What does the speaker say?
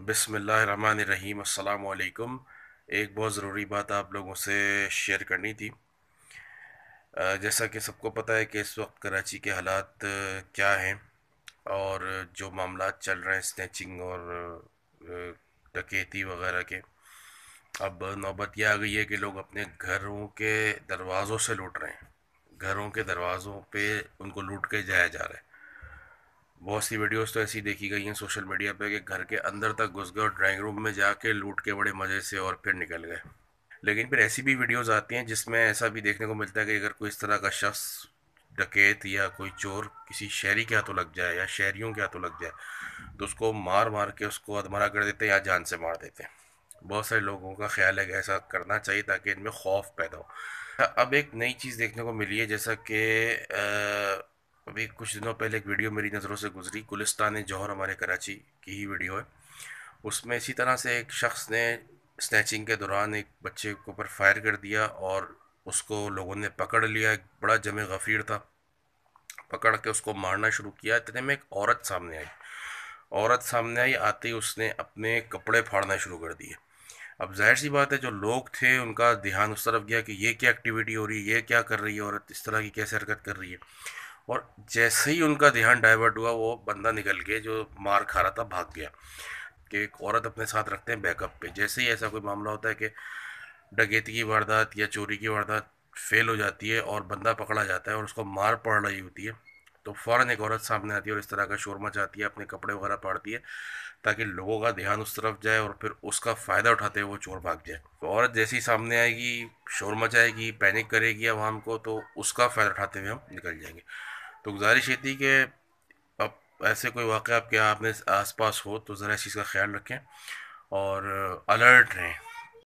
बिसमीम अल्लाम एक बहुत ज़रूरी बात आप लोगों से शेयर करनी थी जैसा कि सबको पता है कि इस वक्त कराची के हालात क्या हैं और जो मामला चल रहे हैं स्नैचिंग और डकैती वगैरह के अब नौबत यह आ गई है कि लोग अपने घरों के दरवाज़ों से लूट रहे हैं घरों के दरवाज़ों पे उनको लूट के जाया जा रहा है बहुत सी वीडियोस तो ऐसी देखी गई हैं सोशल मीडिया पे कि घर के अंदर तक घुस गए और ड्राइंग रूम में जाके लूट के बड़े मज़े से और फिर निकल गए लेकिन फिर ऐसी भी वीडियोस आती हैं जिसमें ऐसा भी देखने को मिलता है कि अगर कोई इस तरह का शख्स डकैत या कोई चोर किसी शहरी के हाथों लग जाए या शहरीों के हाथों लग जाए तो उसको मार मार के उसको अधमरा कर देते हैं या जान से मार देते हैं बहुत सारे लोगों का ख्याल है कि ऐसा करना चाहिए ताकि इनमें खौफ पैदा हो अब एक नई चीज़ देखने को मिली है जैसा कि अभी कुछ दिनों पहले एक वीडियो मेरी नज़रों से गुजरी गुलिस्तान जौहर हमारे कराची की ही वीडियो है उसमें इसी तरह से एक शख्स ने स्नैचिंग के दौरान एक बच्चे के ऊपर फायर कर दिया और उसको लोगों ने पकड़ लिया एक बड़ा जमे गफ़ीर था पकड़ के उसको मारना शुरू किया इतने में एक औरत सामने आई औरत सामने आई आते ही उसने अपने कपड़े फाड़ना शुरू कर दिए अब जाहिर सी बात है जो लोग थे उनका ध्यान उस तरफ गया कि ये क्या एक्टिविटी हो रही है ये क्या कर रही है औरत इस तरह की कैसे हरकत कर रही है और जैसे ही उनका ध्यान डाइवर्ट हुआ वो बंदा निकल के जो मार खा रहा था भाग गया कि एक औरत अपने साथ रखते हैं बैकअप पे जैसे ही ऐसा कोई मामला होता है कि डकैती की वारदात या चोरी की वारदात फेल हो जाती है और बंदा पकड़ा जाता है और उसको मार पड़ रही होती है तो फ़ौरन एक औरत सामने आती है और इस तरह का शोर मचाती है अपने कपड़े वगैरह पाड़ती है ताकि लोगों का ध्यान उस तरफ जाए और फिर उसका फ़ायदा उठाते हुए वो चोर भाग जाए तो औरत जैसे ही सामने आएगी शोर मचाएगी पैनिक करेगी अब हमको तो उसका फ़ायदा उठाते हुए हम निकल जाएंगे तो गुजारिश ये थी कि अब ऐसे कोई वाक़ आपके आपने आस पास हो तो ज़रा इस चीज़ का ख्याल रखें और अलर्ट रहें